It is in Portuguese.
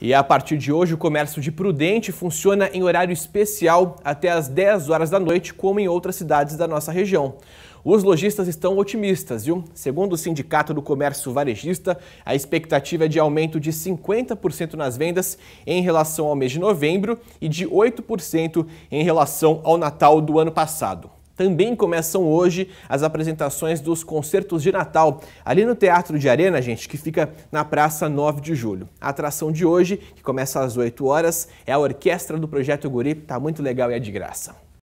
E a partir de hoje, o comércio de Prudente funciona em horário especial até às 10 horas da noite, como em outras cidades da nossa região. Os lojistas estão otimistas, viu? Segundo o Sindicato do Comércio Varejista, a expectativa é de aumento de 50% nas vendas em relação ao mês de novembro e de 8% em relação ao Natal do ano passado. Também começam hoje as apresentações dos concertos de Natal, ali no Teatro de Arena, gente, que fica na Praça 9 de Julho. A atração de hoje, que começa às 8 horas, é a orquestra do Projeto Guri, tá muito legal e é de graça.